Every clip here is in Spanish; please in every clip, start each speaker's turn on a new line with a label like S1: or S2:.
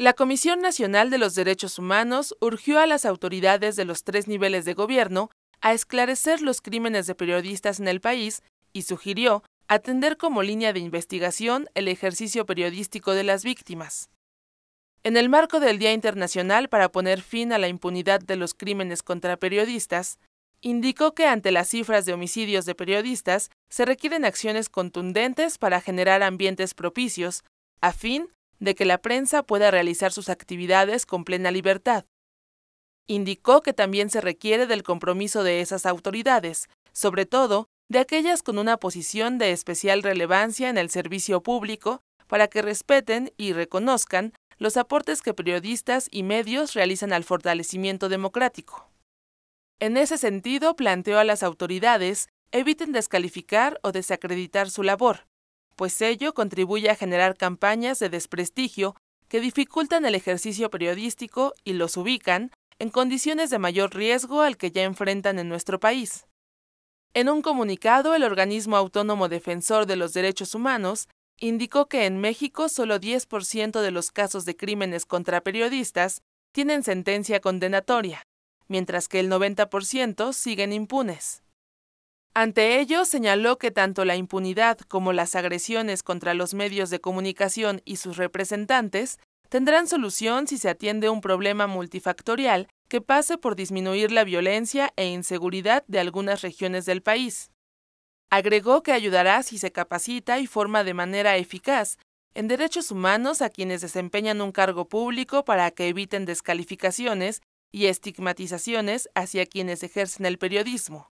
S1: La Comisión Nacional de los Derechos Humanos urgió a las autoridades de los tres niveles de gobierno a esclarecer los crímenes de periodistas en el país y sugirió atender como línea de investigación el ejercicio periodístico de las víctimas. En el marco del Día Internacional para poner fin a la impunidad de los crímenes contra periodistas, indicó que ante las cifras de homicidios de periodistas se requieren acciones contundentes para generar ambientes propicios, a fin de que la prensa pueda realizar sus actividades con plena libertad. Indicó que también se requiere del compromiso de esas autoridades, sobre todo de aquellas con una posición de especial relevancia en el servicio público, para que respeten y reconozcan los aportes que periodistas y medios realizan al fortalecimiento democrático. En ese sentido, planteó a las autoridades eviten descalificar o desacreditar su labor, pues ello contribuye a generar campañas de desprestigio que dificultan el ejercicio periodístico y los ubican en condiciones de mayor riesgo al que ya enfrentan en nuestro país. En un comunicado, el organismo autónomo defensor de los derechos humanos indicó que en México solo 10% de los casos de crímenes contra periodistas tienen sentencia condenatoria, mientras que el 90% siguen impunes. Ante ello, señaló que tanto la impunidad como las agresiones contra los medios de comunicación y sus representantes tendrán solución si se atiende un problema multifactorial que pase por disminuir la violencia e inseguridad de algunas regiones del país. Agregó que ayudará si se capacita y forma de manera eficaz en derechos humanos a quienes desempeñan un cargo público para que eviten descalificaciones y estigmatizaciones hacia quienes ejercen el periodismo.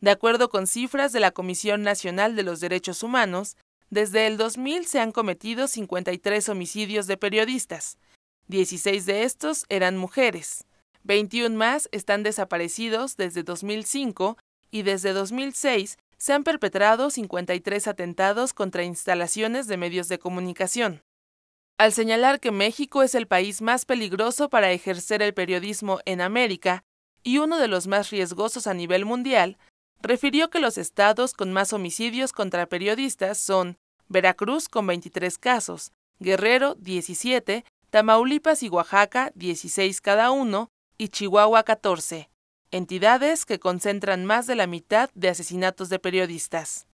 S1: De acuerdo con cifras de la Comisión Nacional de los Derechos Humanos, desde el 2000 se han cometido 53 homicidios de periodistas. 16 de estos eran mujeres. 21 más están desaparecidos desde 2005 y desde 2006 se han perpetrado 53 atentados contra instalaciones de medios de comunicación. Al señalar que México es el país más peligroso para ejercer el periodismo en América y uno de los más riesgosos a nivel mundial, refirió que los estados con más homicidios contra periodistas son Veracruz con 23 casos, Guerrero 17, Tamaulipas y Oaxaca 16 cada uno y Chihuahua 14, entidades que concentran más de la mitad de asesinatos de periodistas.